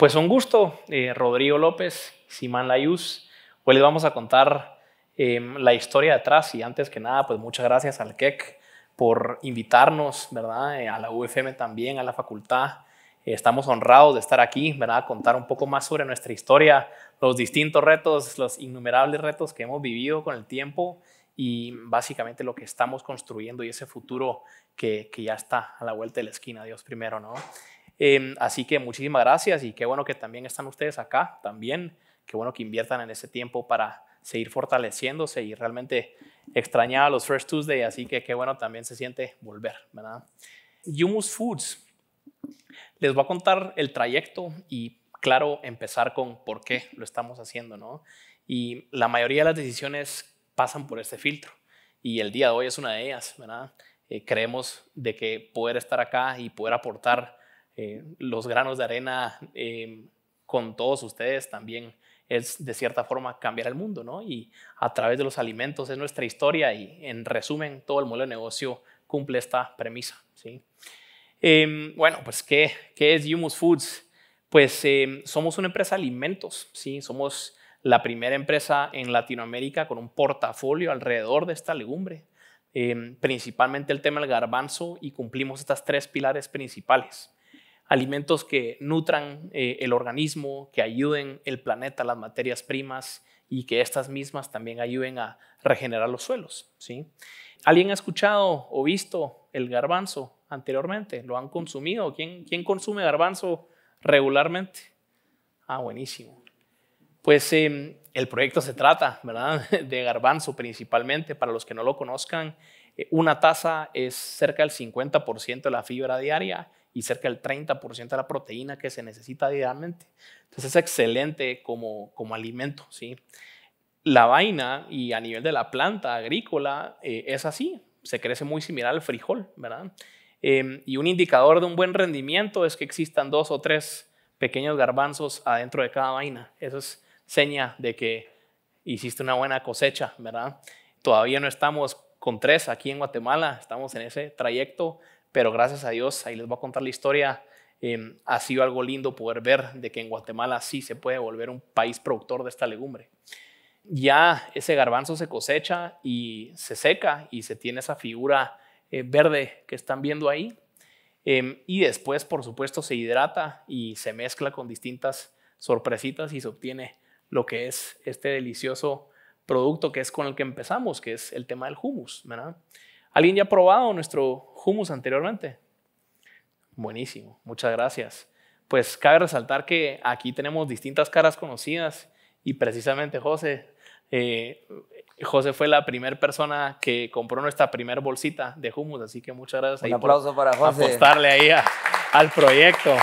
Pues un gusto, eh, Rodrigo López, Simán Layuz. Hoy les vamos a contar em, la historia detrás y antes que nada, pues muchas gracias al KEC por invitarnos, ¿verdad? Eh, a la UFM también, a la facultad. Eh, estamos honrados de estar aquí, ¿verdad? Contar un poco más sobre nuestra historia, los distintos retos, los innumerables retos que hemos vivido con el tiempo y básicamente lo que estamos construyendo y ese futuro que, que ya está a la vuelta de la esquina, Dios primero, ¿no? Em, así que muchísimas gracias y qué bueno que también están ustedes acá, también, qué bueno que inviertan en ese tiempo para seguir fortaleciéndose y realmente extrañaba los First Tuesday, así que qué bueno también se siente volver, ¿verdad? Yumus Foods, les voy a contar el trayecto y claro, empezar con por qué lo estamos haciendo, ¿no? Y la mayoría de las decisiones pasan por este filtro y el día de hoy es una de ellas, ¿verdad? Eh, creemos de que poder estar acá y poder aportar eh, los granos de arena eh, con todos ustedes también es de cierta forma cambiar el mundo, ¿no? Y a través de los alimentos es nuestra historia y en resumen todo el modelo de negocio cumple esta premisa, ¿sí? Eh, bueno, pues ¿qué, es Humus Foods? Pues somos una empresa de alimentos, ¿sí? Somos la primera empresa en Latinoamérica con un portafolio alrededor de esta legumbre, principalmente el tema del garbanzo y cumplimos estas tres pilares principales alimentos que nutran eh, el organismo, que ayuden el planeta, las materias primas y que estas mismas también ayuden a regenerar los suelos. ¿sí? ¿Alguien ha escuchado o visto el garbanzo anteriormente? ¿Lo han consumido? ¿Quién, consume garbanzo regularmente? Ah, buenísimo. Pues em, el proyecto se trata, ¿verdad? De garbanzo principalmente, para los que no lo conozcan. Eh, una taza es cerca del 50% de la fibra diaria y cerca del 30% de la proteína que se necesita diariamente. Entonces es excelente como, como alimento, ¿sí? La vaina y a nivel de la planta agrícola eh, es así, se crece muy similar al frijol, ¿verdad? Em, y un indicador de un buen rendimiento es que existan dos o tres pequeños garbanzos adentro de cada vaina. Eso es seña de que hiciste una buena cosecha, ¿verdad? Todavía no estamos con tres aquí en Guatemala, estamos en ese trayecto pero gracias a Dios, ahí les voy a contar la historia, em, ha sido algo lindo poder ver de que en Guatemala sí se puede volver un país productor de esta legumbre. Ya ese garbanzo se cosecha y se seca y se tiene esa figura eh, verde que están viendo ahí. Em, y después, por supuesto, se hidrata y se mezcla con distintas sorpresitas y se obtiene lo que es este delicioso producto que es con el que empezamos, que es el tema del humus, ¿verdad? ¿Alguien ya ha probado nuestro hummus anteriormente? Buenísimo, muchas gracias. Pues cabe resaltar que aquí tenemos distintas caras conocidas y precisamente José, eh, José fue la primera persona que compró nuestra primera bolsita de hummus, así que muchas gracias. Un aplauso por para Apostarle ahí al proyecto.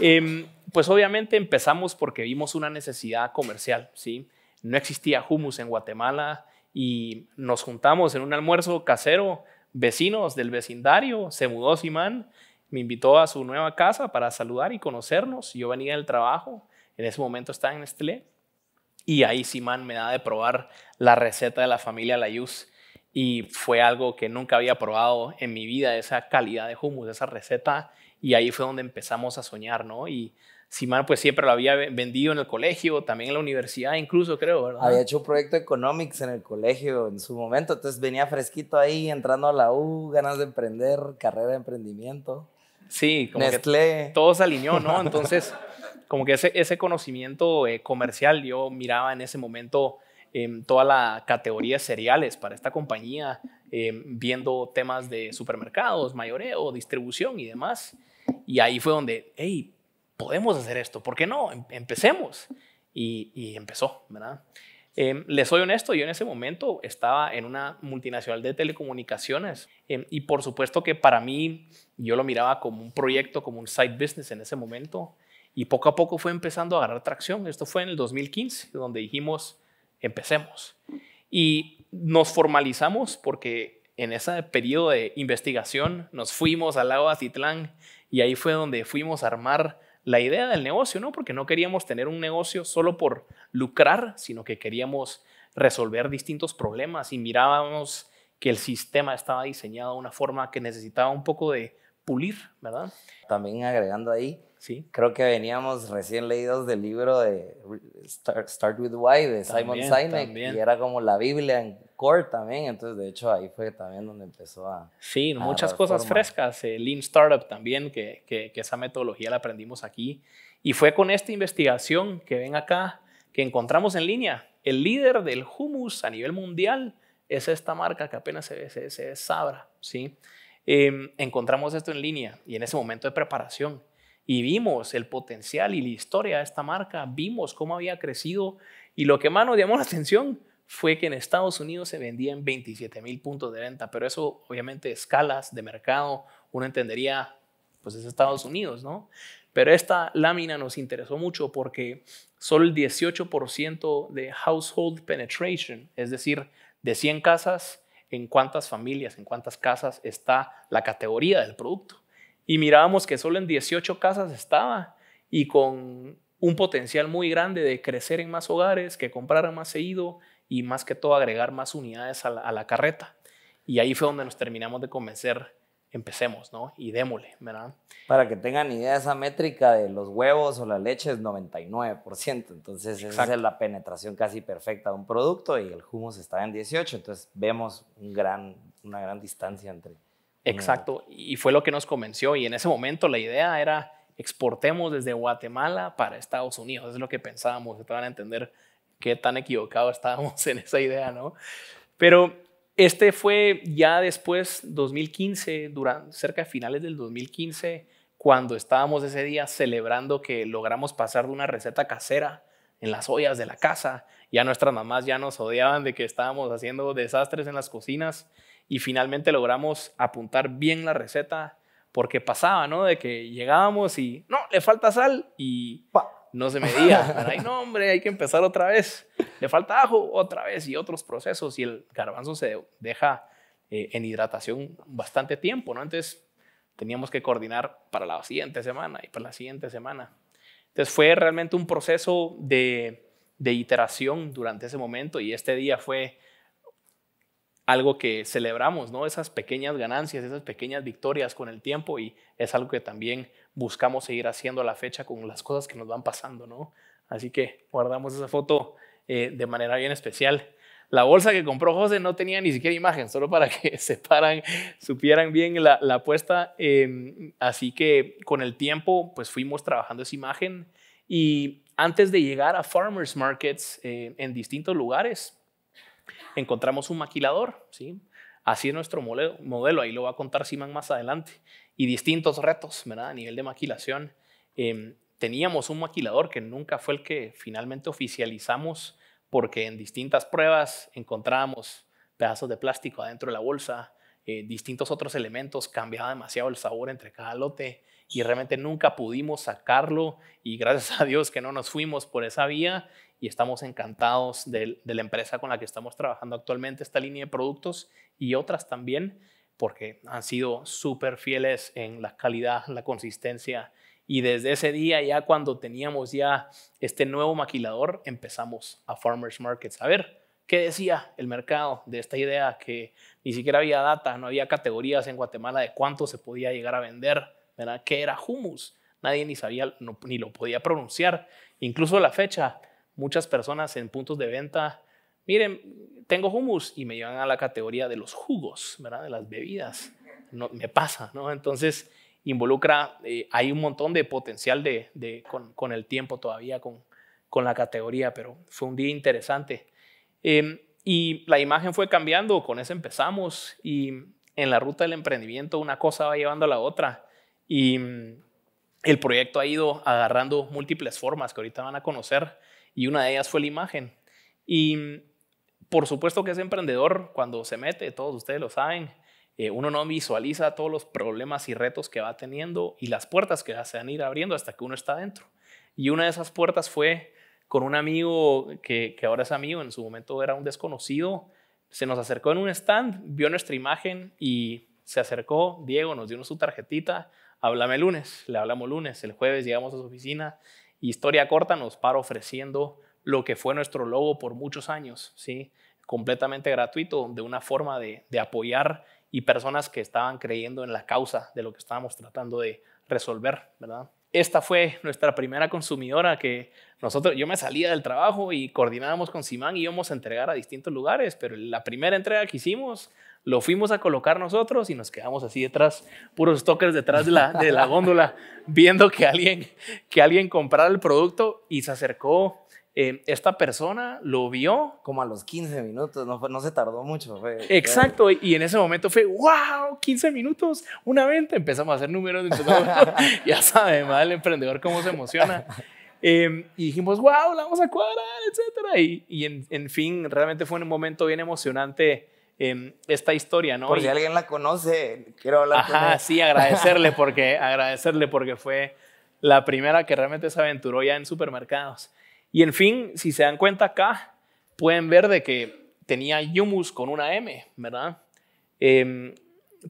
Em, pues obviamente empezamos porque vimos una necesidad comercial, ¿sí? No existía hummus en Guatemala, y nos juntamos en un almuerzo casero, vecinos del vecindario, se mudó Simán, me invitó a su nueva casa para saludar y conocernos, yo venía del trabajo, en ese momento estaba en Estelé, y ahí Simán me da de probar la receta de la familia Layuz, y fue algo que nunca había probado en mi vida, esa calidad de hummus, esa receta, y ahí fue donde empezamos a soñar, ¿no? Y Simán pues siempre lo había vendido en el colegio, también en la universidad incluso creo, Había hecho un proyecto de economics en el colegio en su momento, entonces venía fresquito ahí, entrando a la U, ganas de emprender, carrera de emprendimiento. Sí, como que todo se alineó, ¿no? Entonces, como que ese, ese conocimiento eh, comercial yo miraba en ese momento eh, toda la categoría de cereales para esta compañía, em, viendo temas de supermercados, mayoreo, distribución y demás. Y ahí fue donde, hey, podemos hacer esto, ¿por qué no? Em, empecemos. Y, empezó, ¿verdad? Em, les soy honesto, yo en ese momento estaba en una multinacional de telecomunicaciones em, y por supuesto que para mí yo lo miraba como un proyecto, como un side business en ese momento y poco a poco fue empezando a agarrar tracción. Esto fue en el 2015 donde dijimos, empecemos. Y nos formalizamos porque en ese periodo de investigación nos fuimos al lago Atitlán y ahí fue donde fuimos a armar la idea del negocio, ¿no? Porque no queríamos tener un negocio solo por lucrar, sino que queríamos resolver distintos problemas y mirábamos que el sistema estaba diseñado de una forma que necesitaba un poco de pulir, ¿verdad? También agregando ahí, Creo que veníamos recién leídos del libro de Start, With Why de Simon Sinek y era como la Biblia en core también, entonces de hecho ahí fue también donde empezó a... Sí, muchas cosas frescas, eh, Lean Startup también, que, que, esa metodología la aprendimos aquí y fue con esta investigación que ven acá, que encontramos en línea, el líder del hummus a nivel mundial es esta marca que apenas se ve, se, se Sabra, ¿sí? Em, encontramos esto en línea y en ese momento de preparación y vimos el potencial y la historia de esta marca, vimos cómo había crecido y lo que más nos llamó la atención fue que en Estados Unidos se vendían 27 mil puntos de venta, pero eso obviamente escalas de mercado, uno entendería, pues es Estados Unidos, ¿no? Pero esta lámina nos interesó mucho porque solo el 18% de household penetration, es decir, de 100 casas, en cuántas familias, en cuántas casas está la categoría del producto y mirábamos que solo en 18 casas estaba y con un potencial muy grande de crecer en más hogares, que compraran más seguido y más que todo agregar más unidades a la, carreta. Y ahí fue donde nos terminamos de convencer, empecemos, ¿no? Y démosle, ¿verdad? Para que tengan idea, esa métrica de los huevos o la leche es 99%, entonces esa es la penetración casi perfecta de un producto y el humus está en 18, entonces vemos una gran distancia entre Exacto, y fue lo que nos convenció. Y en ese momento la idea era exportemos desde Guatemala para Estados Unidos. es lo que pensábamos. Estaban a entender qué tan equivocado estábamos en esa idea, ¿no? Pero este fue ya después, 2015, durante, cerca de finales del 2015, cuando estábamos ese día celebrando que logramos pasar de una receta casera en las ollas de la casa. Ya nuestras mamás ya nos odiaban de que estábamos haciendo desastres en las cocinas y finalmente logramos apuntar bien la receta porque pasaba, ¿no? De que llegábamos y, no, le falta sal y no se medía. Ay, no, hombre, hay que empezar otra vez. Le falta ajo otra vez y otros procesos y el garbanzo se deja eh, en hidratación bastante tiempo, ¿no? Entonces teníamos que coordinar para la siguiente semana y para la siguiente semana. Entonces fue realmente un proceso de, de iteración durante ese momento y este día fue algo que celebramos, ¿no? Esas pequeñas ganancias, esas pequeñas victorias con el tiempo y es algo que también buscamos seguir haciendo a la fecha con las cosas que nos van pasando, ¿no? Así que guardamos esa foto eh, de manera bien especial. La bolsa que compró José no tenía ni siquiera imagen, solo para que paran, supieran bien la, apuesta. Em, así que con el tiempo, pues fuimos trabajando esa imagen y antes de llegar a farmers markets eh, en distintos lugares, encontramos un maquilador, ¿sí? Así es nuestro modelo, ahí lo va a contar Siman más adelante. Y distintos retos, ¿verdad? A nivel de maquilación. Em, teníamos un maquilador que nunca fue el que finalmente oficializamos porque en distintas pruebas encontrábamos pedazos de plástico adentro de la bolsa, eh, distintos otros elementos, cambiaba demasiado el sabor entre cada lote y realmente nunca pudimos sacarlo y gracias a Dios que no nos fuimos por esa vía y estamos encantados de, la empresa con la que estamos trabajando actualmente, esta línea de productos y otras también, porque han sido súper fieles en la calidad, la consistencia y desde ese día, ya cuando teníamos ya este nuevo maquilador, empezamos a Farmers Markets a ver qué decía el mercado de esta idea que ni siquiera había data, no había categorías en Guatemala de cuánto se podía llegar a vender, ¿verdad? ¿Qué era humus? Nadie ni sabía, ni lo podía pronunciar. Incluso la fecha, muchas personas en puntos de venta, miren, tengo humus y me llevan a la categoría de los jugos, ¿verdad? De las bebidas. No, me pasa, ¿no? Entonces involucra, eh, hay un montón de potencial de, con, el tiempo todavía, con, la categoría, pero fue un día interesante. Em, y la imagen fue cambiando, con eso empezamos y en la ruta del emprendimiento una cosa va llevando a la otra y mm, el proyecto ha ido agarrando múltiples formas que ahorita van a conocer y una de ellas fue la imagen. Y por supuesto que es emprendedor, cuando se mete, todos ustedes lo saben, eh, uno no visualiza todos los problemas y retos que va teniendo y las puertas que se van a ir abriendo hasta que uno está dentro. Y una de esas puertas fue con un amigo que, ahora es amigo, en su momento era un desconocido, se nos acercó en un stand, vio nuestra imagen y se acercó, Diego nos dio su tarjetita, háblame el lunes, le hablamos lunes, el jueves llegamos a su oficina historia corta nos para ofreciendo lo que fue nuestro logo por muchos años, ¿sí? completamente gratuito, de una forma de, apoyar y personas que estaban creyendo en la causa de lo que estábamos tratando de resolver, ¿verdad? Esta fue nuestra primera consumidora que nosotros, yo me salía del trabajo y coordinábamos con Simán y íbamos a entregar a distintos lugares, pero la primera entrega que hicimos lo fuimos a colocar nosotros y nos quedamos así detrás, puros stalkers detrás de la, de la góndola, viendo que alguien, que alguien comprara el producto y se acercó eh, esta persona lo vio. Como a los 15 minutos, no, no se tardó mucho. Exacto, y en ese momento fue, wow, 15 minutos, una venta, empezamos a hacer números, ya sabe, mal el emprendedor cómo se emociona. Em, y dijimos, wow, la vamos a cuadrar, etc. Y, y en, en, fin, realmente fue un momento bien emocionante Em, esta historia, ¿no? Por si alguien la conoce, quiero hablar agradecerle porque, agradecerle porque fue la primera que realmente se aventuró ya en supermercados. Y en fin, si se dan cuenta acá, pueden ver de que tenía Yumus con una M, ¿verdad? Em,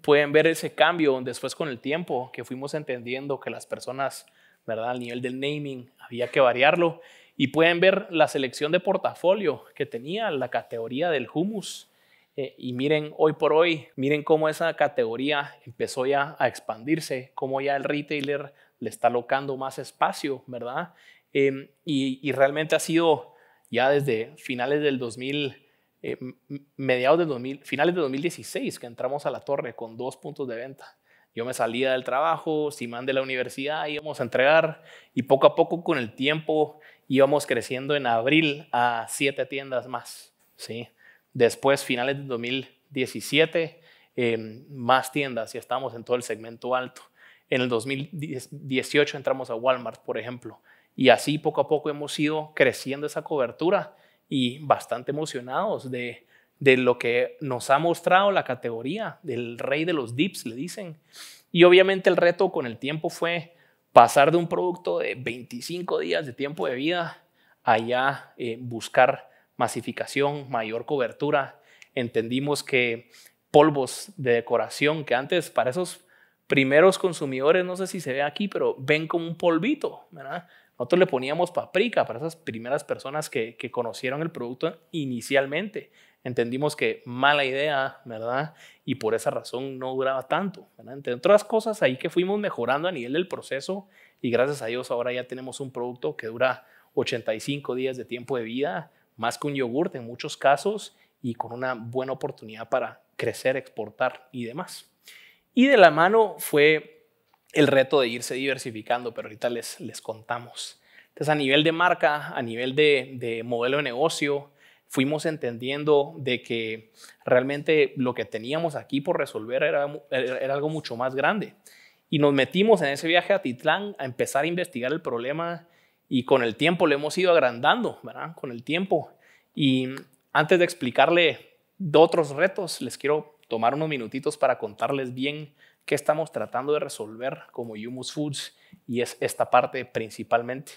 pueden ver ese cambio después con el tiempo que fuimos entendiendo que las personas, ¿verdad? Al nivel del naming había que variarlo. Y pueden ver la selección de portafolio que tenía, la categoría del humus, eh, y miren, hoy por hoy, miren cómo esa categoría empezó ya a expandirse, cómo ya el retailer le está locando más espacio, ¿verdad? Em, y, realmente ha sido ya desde finales del 2000, em, mediados del 2000, finales de 2016 que entramos a la torre con dos puntos de venta. Yo me salía del trabajo, Simán de la universidad, íbamos a entregar y poco a poco con el tiempo íbamos creciendo en abril a siete tiendas más, ¿sí? Después, finales de 2017, em, más tiendas y estamos en todo el segmento alto. En el 2018 entramos a Walmart, por ejemplo, y así poco a poco hemos ido creciendo esa cobertura y bastante emocionados de, lo que nos ha mostrado la categoría del rey de los dips, le dicen. Y obviamente el reto con el tiempo fue pasar de un producto de 25 días de tiempo de vida allá ya eh, buscar masificación, mayor cobertura. Entendimos que polvos de decoración, que antes para esos primeros consumidores, no sé si se ve aquí, pero ven como un polvito, ¿verdad? Nosotros le poníamos paprika para esas primeras personas que, conocieron el producto inicialmente. Entendimos que mala idea, ¿verdad? Y por esa razón no duraba tanto, Entre otras cosas, ahí que fuimos mejorando a nivel del proceso y gracias a Dios ahora ya tenemos un producto que dura 85 días de tiempo de vida, más que un yogurt en muchos casos y con una buena oportunidad para crecer, exportar y demás. Y de la mano fue el reto de irse diversificando, pero ahorita les, les contamos. Entonces, a nivel de marca, a nivel de, modelo de negocio, fuimos entendiendo de que realmente lo que teníamos aquí por resolver era, era, algo mucho más grande. Y nos metimos en ese viaje a Titlán a empezar a investigar el problema y con el tiempo le hemos ido agrandando, ¿verdad? Con el tiempo. Y antes de explicarle de otros retos, les quiero tomar unos minutitos para contarles bien qué estamos tratando de resolver como Humus Foods y es esta parte principalmente.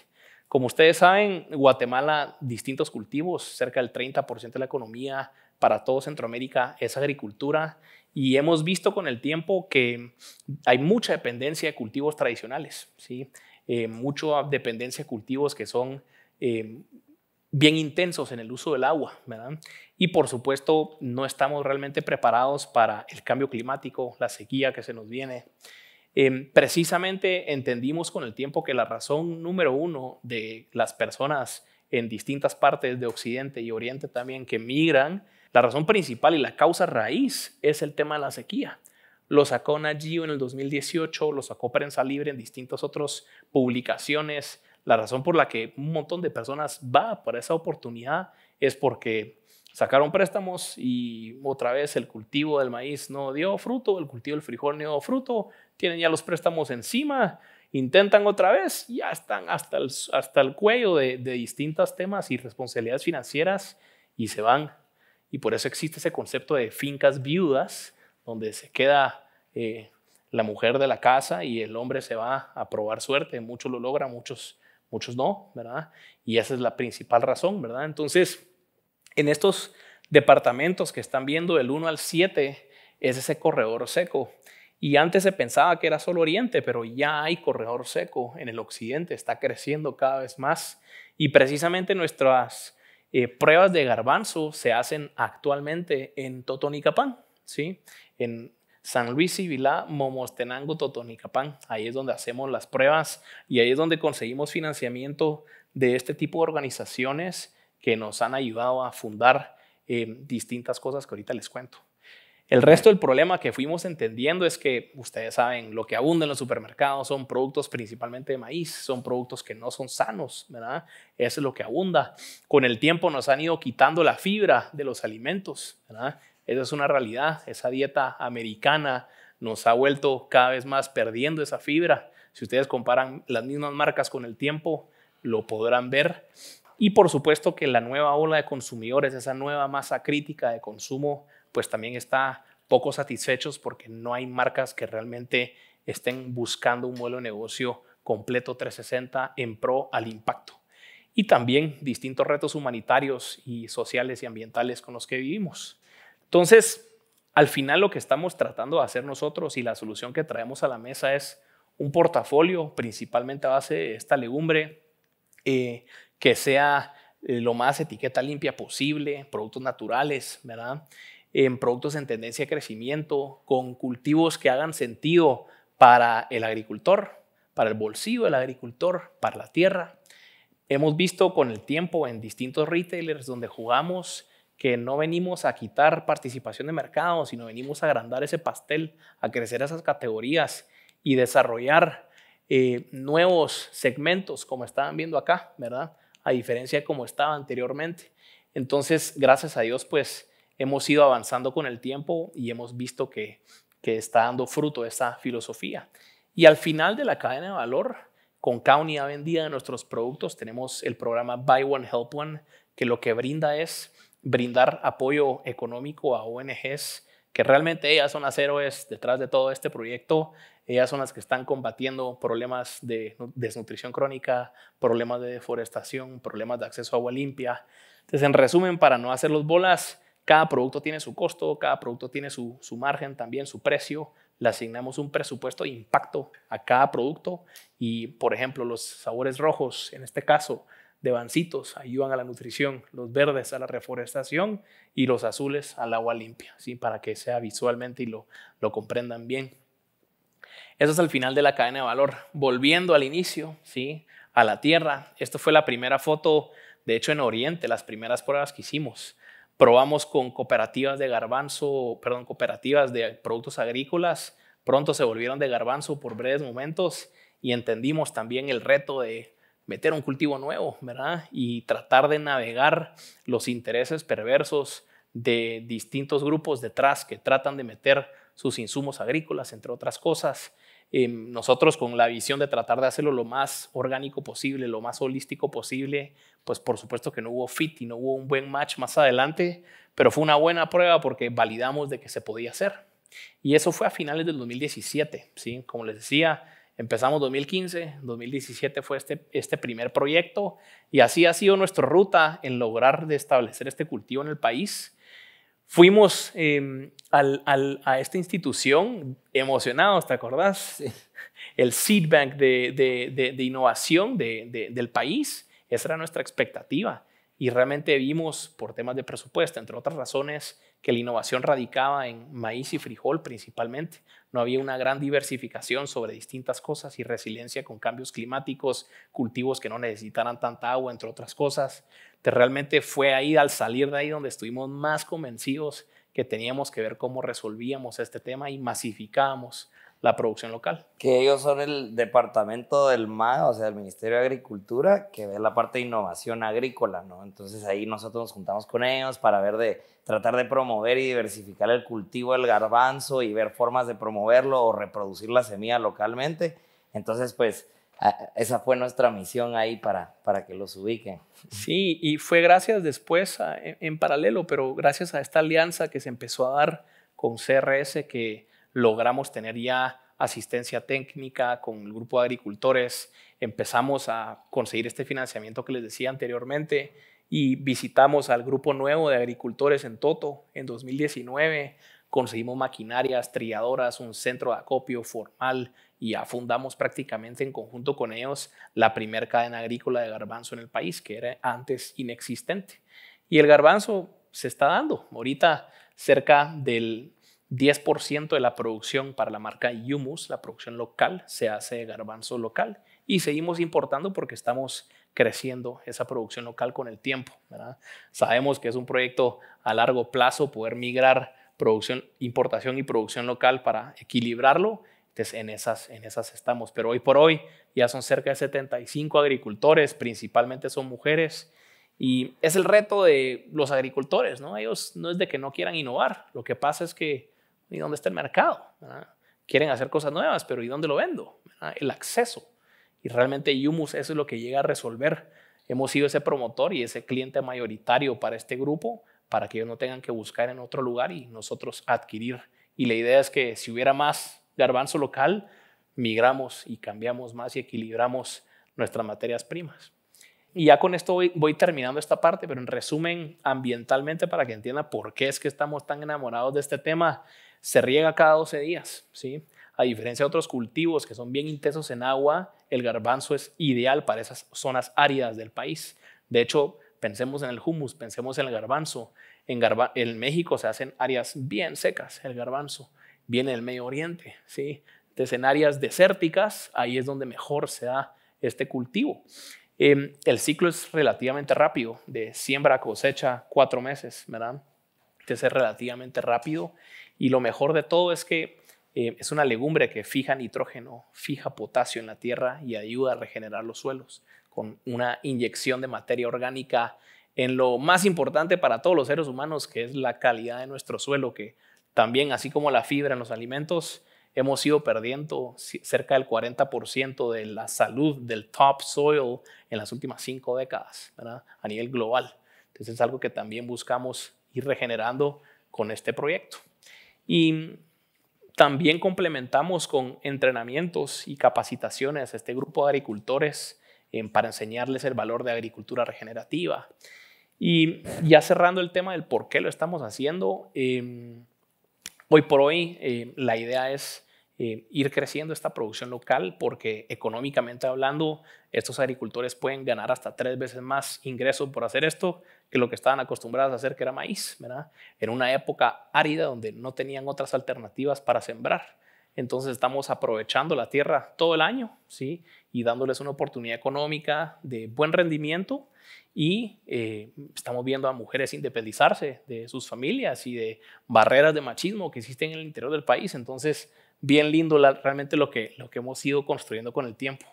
Como ustedes saben, Guatemala, distintos cultivos, cerca del 30% de la economía para todo Centroamérica es agricultura y hemos visto con el tiempo que hay mucha dependencia de cultivos tradicionales. ¿sí? eh, mucho dependencia de cultivos que son eh, bien intensos en el uso del agua, Y por supuesto, no estamos realmente preparados para el cambio climático, la sequía que se nos viene. Eh, precisamente entendimos con el tiempo que la razón número uno de las personas en distintas partes de Occidente y Oriente también que migran, la razón principal y la causa raíz es el tema de la sequía lo sacó Nagio en el 2018, lo sacó Prensa Libre en distintas otras publicaciones. La razón por la que un montón de personas va por esa oportunidad es porque sacaron préstamos y otra vez el cultivo del maíz no dio fruto, el cultivo del frijol no dio fruto, tienen ya los préstamos encima, intentan otra vez, ya están hasta el, hasta el cuello de, de distintos temas y responsabilidades financieras y se van. Y por eso existe ese concepto de fincas viudas, donde se queda eh, la mujer de la casa y el hombre se va a probar suerte. Muchos lo logran, muchos, muchos no, ¿verdad? Y esa es la principal razón, ¿verdad? Entonces, en estos departamentos que están viendo el 1 al 7, es ese corredor seco. Y antes se pensaba que era solo oriente, pero ya hay corredor seco en el occidente, está creciendo cada vez más. Y precisamente nuestras eh, pruebas de garbanzo se hacen actualmente en Totonicapán. ¿sí? En San Luis y Vilá, Momostenango, Totonicapán. Ahí es donde hacemos las pruebas y ahí es donde conseguimos financiamiento de este tipo de organizaciones que nos han ayudado a fundar eh, distintas cosas que ahorita les cuento. El resto del problema que fuimos entendiendo es que ustedes saben, lo que abunda en los supermercados son productos principalmente de maíz, son productos que no son sanos, ¿verdad? Eso es lo que abunda. Con el tiempo nos han ido quitando la fibra de los alimentos, ¿verdad? Esa es una realidad. Esa dieta americana nos ha vuelto cada vez más perdiendo esa fibra. Si ustedes comparan las mismas marcas con el tiempo, lo podrán ver. Y por supuesto que la nueva ola de consumidores, esa nueva masa crítica de consumo, pues también está poco satisfechos porque no hay marcas que realmente estén buscando un modelo de negocio completo 360 en pro al impacto. Y también distintos retos humanitarios y sociales y ambientales con los que vivimos. Entonces, al final lo que estamos tratando de hacer nosotros y la solución que traemos a la mesa es un portafolio principalmente a base de esta legumbre eh, que sea eh, lo más etiqueta limpia posible, productos naturales, ¿verdad? En productos en tendencia de crecimiento, con cultivos que hagan sentido para el agricultor, para el bolsillo del agricultor, para la tierra. Hemos visto con el tiempo en distintos retailers donde jugamos que no venimos a quitar participación de mercado, sino venimos a agrandar ese pastel, a crecer esas categorías y desarrollar eh, nuevos segmentos, como estaban viendo acá, ¿verdad? A diferencia de como estaba anteriormente. Entonces, gracias a Dios, pues hemos ido avanzando con el tiempo y hemos visto que, que está dando fruto esa filosofía. Y al final de la cadena de valor, con cada unidad vendida de nuestros productos, tenemos el programa Buy One, Help One, que lo que brinda es brindar apoyo económico a ONGs, que realmente ellas son las héroes detrás de todo este proyecto. Ellas son las que están combatiendo problemas de desnutrición crónica, problemas de deforestación, problemas de acceso a agua limpia. Entonces, en resumen, para no hacer los bolas, cada producto tiene su costo, cada producto tiene su, su margen, también su precio. Le asignamos un presupuesto de impacto a cada producto y, por ejemplo, los sabores rojos, en este caso, de bancitos ayudan a la nutrición, los verdes a la reforestación y los azules al agua limpia, ¿sí? para que sea visualmente y lo, lo comprendan bien. Eso es al final de la cadena de valor. Volviendo al inicio, ¿sí? a la tierra, Esto fue la primera foto, de hecho en Oriente, las primeras pruebas que hicimos. Probamos con cooperativas de garbanzo, perdón, cooperativas de productos agrícolas, pronto se volvieron de garbanzo por breves momentos y entendimos también el reto de meter un cultivo nuevo, ¿verdad? Y tratar de navegar los intereses perversos de distintos grupos detrás que tratan de meter sus insumos agrícolas, entre otras cosas. Em, nosotros con la visión de tratar de hacerlo lo más orgánico posible, lo más holístico posible, pues por supuesto que no hubo fit y no hubo un buen match más adelante, pero fue una buena prueba porque validamos de que se podía hacer. Y eso fue a finales del 2017, ¿sí? Como les decía, Empezamos 2015, 2017 fue este, este primer proyecto y así ha sido nuestra ruta en lograr de establecer este cultivo en el país. Fuimos em, a esta institución emocionados, ¿te acordás? El Seed Bank de innovación del país. Esa era nuestra expectativa y realmente vimos por temas de presupuesto, entre otras razones, que la innovación radicaba en maíz y frijol principalmente. No había una gran diversificación sobre distintas cosas y resiliencia con cambios climáticos, cultivos que no necesitaran tanta agua, entre otras cosas. que realmente fue ahí, al salir de ahí, donde estuvimos más convencidos que teníamos que ver cómo resolvíamos este tema y masificábamos la producción local. Que ellos son el departamento del MA, o sea, el Ministerio de Agricultura, que ve la parte de innovación agrícola, ¿no? Entonces ahí nosotros nos juntamos con ellos para ver de tratar de promover y diversificar el cultivo del garbanzo y ver formas de promoverlo o reproducir la semilla localmente. Entonces, pues esa fue nuestra misión ahí para, para que los ubiquen. Sí, y fue gracias después, en paralelo, pero gracias a esta alianza que se empezó a dar con CRS que logramos tener ya asistencia técnica con el grupo de agricultores, empezamos a conseguir este financiamiento que les decía anteriormente y visitamos al grupo nuevo de agricultores en Toto en 2019, conseguimos maquinarias, trilladoras, un centro de acopio formal y afundamos prácticamente en conjunto con ellos la primera cadena agrícola de garbanzo en el país, que era antes inexistente. Y el garbanzo se está dando. Ahorita cerca del 10% de la producción para la marca Yumus, la producción local, se hace de garbanzo local y seguimos importando porque estamos creciendo esa producción local con el tiempo. Sabemos que es un proyecto a largo plazo poder migrar producción, importación y producción local para equilibrarlo. Entonces, en esas, en esas estamos. Pero hoy por hoy ya son cerca de 75 agricultores, principalmente son mujeres. Y es el reto de los agricultores, ¿no? Ellos no es de que no quieran innovar, lo que pasa es que ¿Y dónde está el mercado? Quieren hacer cosas nuevas, pero ¿y dónde lo vendo? El acceso. Y realmente Yumus, eso es lo que llega a resolver. Hemos sido ese promotor y ese cliente mayoritario para este grupo, para que ellos no tengan que buscar en otro lugar y nosotros adquirir. Y la idea es que si hubiera más garbanzo local, migramos y cambiamos más y equilibramos nuestras materias primas. Y ya con esto voy, voy, terminando esta parte, pero en resumen, ambientalmente, para que entienda por qué es que estamos tan enamorados de este tema, se riega cada 12 días, ¿sí? A diferencia de otros cultivos que son bien intensos en agua, el garbanzo es ideal para esas zonas áridas del país. De hecho, pensemos en el humus, pensemos en el garbanzo. En, México se hacen áreas bien secas, el garbanzo. Viene del Medio Oriente, ¿sí? Entonces, en áreas desérticas, ahí es donde mejor se da este cultivo. Em, el ciclo es relativamente rápido, de siembra a cosecha, cuatro meses, ¿verdad? Entonces es relativamente rápido y lo mejor de todo es que eh, es una legumbre que fija nitrógeno, fija potasio en la tierra y ayuda a regenerar los suelos con una inyección de materia orgánica en lo más importante para todos los seres humanos, que es la calidad de nuestro suelo, que también, así como la fibra en los alimentos, hemos ido perdiendo cerca del 40% de la salud del topsoil en las últimas cinco décadas a nivel global. Entonces es algo que también buscamos ir regenerando con este proyecto. Y también complementamos con entrenamientos y capacitaciones a este grupo de agricultores eh, para enseñarles el valor de agricultura regenerativa. Y ya cerrando el tema del por qué lo estamos haciendo, eh, hoy por hoy eh, la idea es eh, ir creciendo esta producción local porque económicamente hablando, estos agricultores pueden ganar hasta tres veces más ingresos por hacer esto que lo que estaban acostumbrados a hacer, que era maíz, ¿verdad? En una época árida donde no tenían otras alternativas para sembrar. Entonces estamos aprovechando la tierra todo el año, ¿sí? Y dándoles una oportunidad económica de buen rendimiento y eh, estamos viendo a mujeres independizarse de sus familias y de barreras de machismo que existen en el interior del país. Entonces bien lindo realmente lo que, lo que hemos ido construyendo con el tiempo.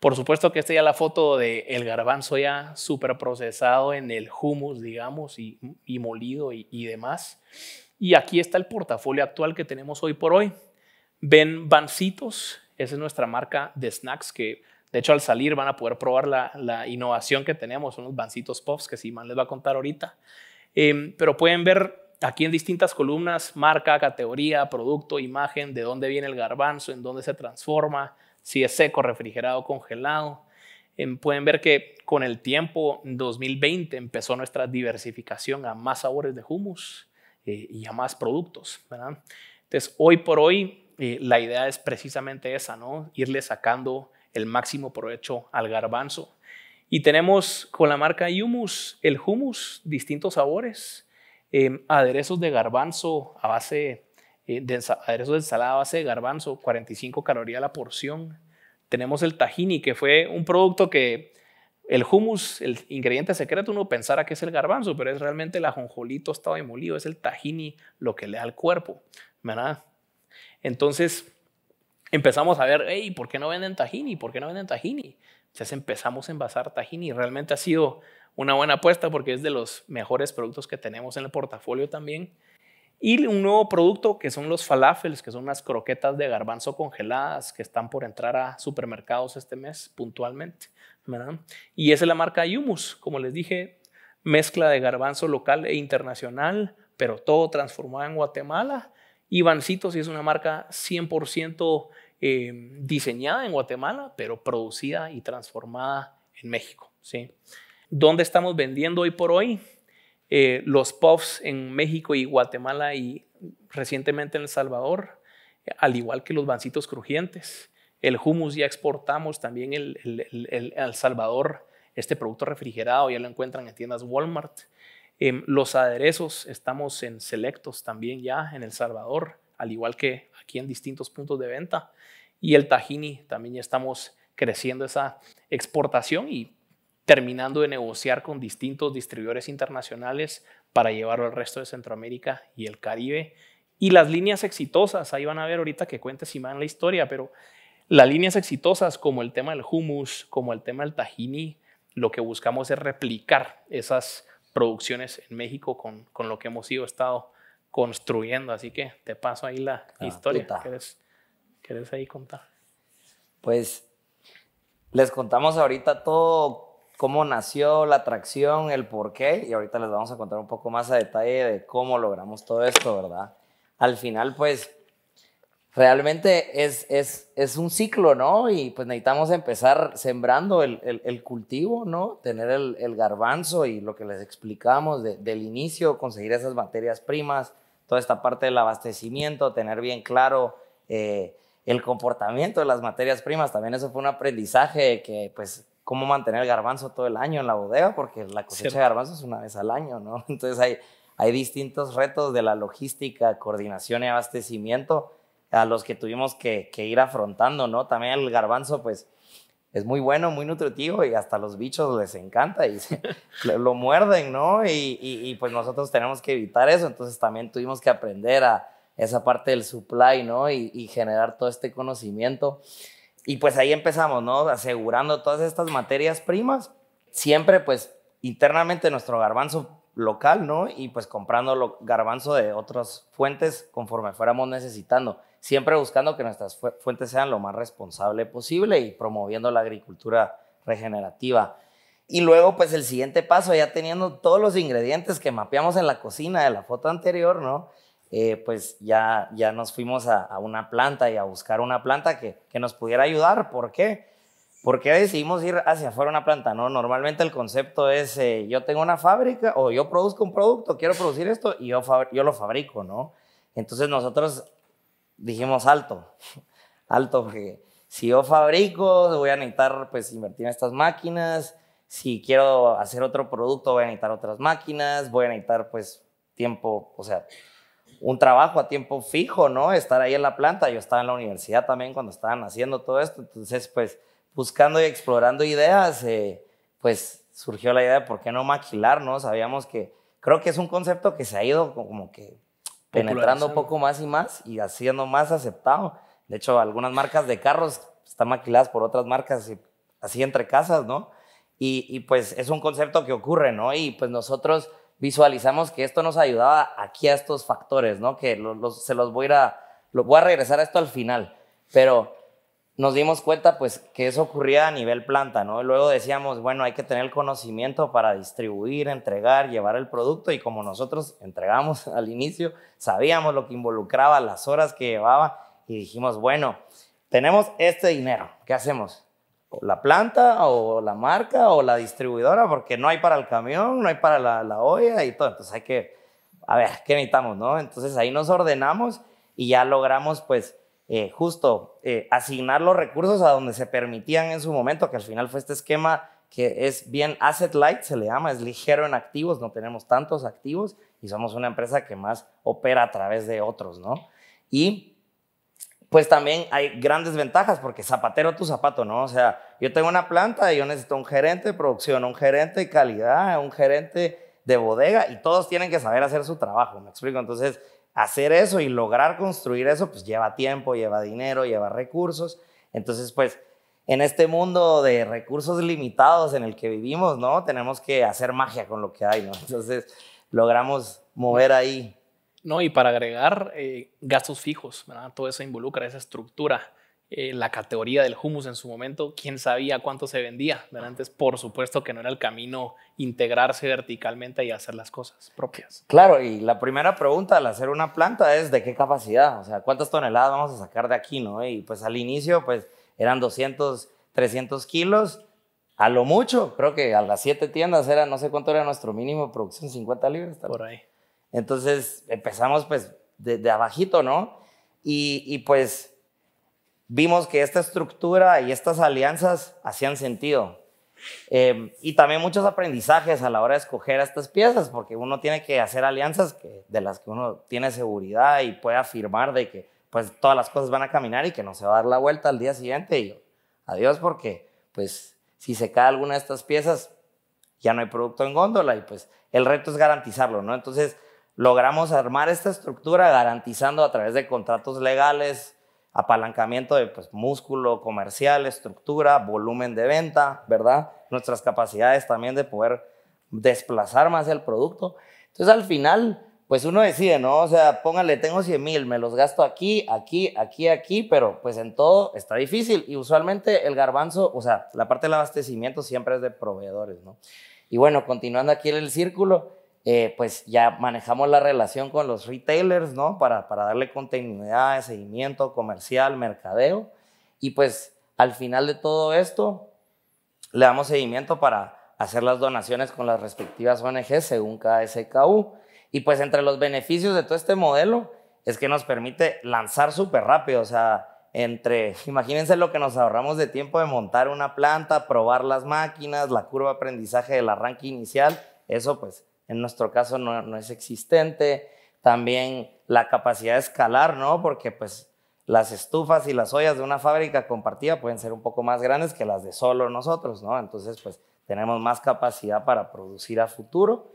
Por supuesto que esta ya la foto de el garbanzo ya súper procesado en el humus, digamos, y, molido y, demás. Y aquí está el portafolio actual que tenemos hoy por hoy. Ven Bancitos, esa es nuestra marca de snacks que, de hecho, al salir van a poder probar la, innovación que tenemos, unos los Bancitos Puffs, que Simán les va a contar ahorita. Em, pero pueden ver Aquí en distintas columnas, marca, categoría, producto, imagen, de dónde viene el garbanzo, en dónde se transforma, si es seco, refrigerado, congelado. pueden ver que con el tiempo, en 2020, empezó nuestra diversificación a más sabores de humus eh, y a más productos. Entonces, hoy por hoy, eh, la idea es precisamente esa, ¿no? Irle sacando el máximo provecho al garbanzo. Y tenemos con la marca Humus, el humus, distintos sabores Em, aderezos de garbanzo a base, eh, de aderezos de ensalada a base de garbanzo, 45 calorías la porción. Tenemos el tahini, que fue un producto que el hummus, el ingrediente secreto, uno pensara que es el garbanzo, pero es realmente el ajonjolito, estaba y molido, es el tahini lo que le da al cuerpo, ¿verdad? Entonces empezamos a ver, hey, ¿por qué no venden tahini? ¿Por qué no venden tahini? Entonces empezamos a envasar tahini. Realmente ha sido una buena apuesta porque es de los mejores productos que tenemos en el portafolio también. Y un nuevo producto que son los falafels, que son unas croquetas de garbanzo congeladas que están por entrar a supermercados este mes puntualmente. Y esa es la marca Yumus. como les dije, mezcla de garbanzo local e internacional, pero todo transformado en Guatemala. Y Bancitos es una marca 100% eh, diseñada en Guatemala, pero producida y transformada en México. ¿sí? ¿Dónde estamos vendiendo hoy por hoy? Eh, los puffs en México y Guatemala y recientemente en El Salvador, al igual que los bancitos crujientes. El hummus ya exportamos también el, el, Salvador, este producto refrigerado ya lo encuentran en tiendas Walmart. Em, los aderezos estamos en selectos también ya en El Salvador, al igual que aquí en distintos puntos de venta. Y el tahini también ya estamos creciendo esa exportación y terminando de negociar con distintos distribuidores internacionales para llevarlo al resto de Centroamérica y el Caribe. Y las líneas exitosas, ahí van a ver ahorita que cuentes cuente van la historia, pero las líneas exitosas como el tema del hummus, como el tema del tahini, lo que buscamos es replicar esas producciones en México con, con lo que hemos ido estado construyendo. Así que te paso ahí la ah, historia. ¿Quieres, ¿Quieres ahí contar? Pues les contamos ahorita todo cómo nació la atracción, el por qué, y ahorita les vamos a contar un poco más a detalle de cómo logramos todo esto, ¿verdad? Al final, pues, realmente es, es, es un ciclo, ¿no? Y pues necesitamos empezar sembrando el, el, cultivo, ¿no? Tener el, el, garbanzo y lo que les explicamos del inicio, conseguir esas materias primas, toda esta parte del abastecimiento, tener bien claro... Eh, el comportamiento de las materias primas, también eso fue un aprendizaje que pues cómo mantener el garbanzo todo el año en la bodega, porque la cosecha de garbanzo es una vez al año, ¿no? Entonces hay, hay distintos retos de la logística, coordinación y abastecimiento a los que tuvimos que, ir afrontando, ¿no? También el garbanzo, pues, es muy bueno, muy nutritivo y hasta los bichos les encanta y lo muerden, ¿no? Y, pues nosotros tenemos que evitar eso, entonces también tuvimos que aprender a esa parte del supply, ¿no? Y, y generar todo este conocimiento. Y pues ahí empezamos, ¿no? Asegurando todas estas materias primas, siempre pues internamente nuestro garbanzo local, ¿no? Y pues comprando garbanzo de otras fuentes conforme fuéramos necesitando, siempre buscando que nuestras fuentes sean lo más responsable posible y promoviendo la agricultura regenerativa. Y luego, pues el siguiente paso, ya teniendo todos los ingredientes que mapeamos en la cocina de la foto anterior, ¿no? Eh, pues ya, ya nos fuimos a, una planta y a buscar una planta que, nos pudiera ayudar. ¿Por qué? ¿Por qué decidimos ir hacia afuera una planta? No, normalmente el concepto es eh, yo tengo una fábrica o yo produzco un producto, quiero producir esto y yo, yo lo fabrico, ¿no? Entonces nosotros dijimos alto, alto, porque si yo fabrico, voy a necesitar pues invertir en estas máquinas, si quiero hacer otro producto, voy a necesitar otras máquinas, voy a necesitar pues tiempo, o sea, un trabajo a tiempo fijo, ¿no? Estar ahí en la planta. Yo estaba en la universidad también cuando estaban haciendo todo esto. Entonces, pues, buscando y explorando ideas, eh, pues surgió la idea de por qué no maquilar, ¿no? Sabíamos que, creo que es un concepto que se ha ido como que penetrando poco más y más y haciendo más aceptado. De hecho, algunas marcas de carros están maquiladas por otras marcas, así entre casas, ¿no? Y, y pues es un concepto que ocurre, ¿no? Y pues nosotros visualizamos que esto nos ayudaba aquí a estos factores, ¿no? Que se los voy a, lo, voy a regresar a esto al final, pero nos dimos cuenta pues que eso ocurría a nivel planta, ¿no? Luego decíamos, bueno, hay que tener el conocimiento para distribuir, entregar, llevar el producto y como nosotros entregamos al inicio, sabíamos lo que involucraba, las horas que llevaba y dijimos, bueno, tenemos este dinero, ¿qué hacemos? la planta o la marca o la distribuidora porque no hay para el camión, no hay para la, olla y todo. Entonces hay que, a ver, ¿qué necesitamos? no? Entonces ahí nos ordenamos y ya logramos pues eh, justo eh, asignar los recursos a donde se permitían en su momento, que al final fue este esquema que es bien asset light, se le llama, es ligero en activos, no tenemos tantos activos y somos una empresa que más opera a través de otros, ¿no? Y pues también hay grandes ventajas porque zapatero tu zapato, ¿no? O sea, yo tengo una planta y yo necesito un gerente de producción, un gerente de calidad, un gerente de bodega y todos tienen que saber hacer su trabajo, ¿me explico? Entonces, hacer eso y lograr construir eso, pues lleva tiempo, lleva dinero, lleva recursos. Entonces, pues, en este mundo de recursos limitados en el que vivimos, ¿no? Tenemos que hacer magia con lo que hay, ¿no? Entonces, logramos mover ahí no, y para agregar eh, gastos fijos, ¿verdad? todo eso involucra esa estructura. Eh, la categoría del humus en su momento, quién sabía cuánto se vendía. Antes, por supuesto que no era el camino integrarse verticalmente y hacer las cosas propias. Claro, y la primera pregunta al hacer una planta es de qué capacidad, o sea, cuántas toneladas vamos a sacar de aquí, ¿no? Y pues al inicio, pues eran 200, 300 kilos. A lo mucho, creo que a las siete tiendas era, no sé cuánto era nuestro mínimo de producción, 50 libras. Por ahí. Entonces empezamos pues de, abajito, ¿no? Y, pues vimos que esta estructura y estas alianzas hacían sentido. Em, y también muchos aprendizajes a la hora de escoger estas piezas, porque uno tiene que hacer alianzas de las que uno tiene seguridad y puede afirmar de que pues todas las cosas van a caminar y que no se va a dar la vuelta al día siguiente. Y yo, adiós, porque pues si se cae alguna de estas piezas, ya no hay producto en góndola y pues el reto es garantizarlo, ¿no? Entonces, logramos armar esta estructura garantizando a través de contratos legales, apalancamiento de pues, músculo comercial, estructura, volumen de venta, ¿verdad? Nuestras capacidades también de poder desplazar más el producto. Entonces al final, pues uno decide, ¿no? O sea, póngale, tengo 100 mil, me los gasto aquí, aquí, aquí, aquí, pero pues en todo está difícil. Y usualmente el garbanzo, o sea, la parte del abastecimiento siempre es de proveedores, ¿no? Y bueno, continuando aquí en el círculo, eh, pues ya manejamos la relación con los retailers, ¿no? Para, para darle continuidad, de seguimiento comercial, mercadeo. Y pues al final de todo esto, le damos seguimiento para hacer las donaciones con las respectivas ONGs según cada SKU. Y pues entre los beneficios de todo este modelo es que nos permite lanzar súper rápido, o sea, entre, imagínense lo que nos ahorramos de tiempo de montar una planta, probar las máquinas, la curva de aprendizaje del arranque inicial, eso pues en nuestro caso no, es existente. También la capacidad de escalar, ¿no? Porque pues las estufas y las ollas de una fábrica compartida pueden ser un poco más grandes que las de solo nosotros, ¿no? Entonces, pues tenemos más capacidad para producir a futuro.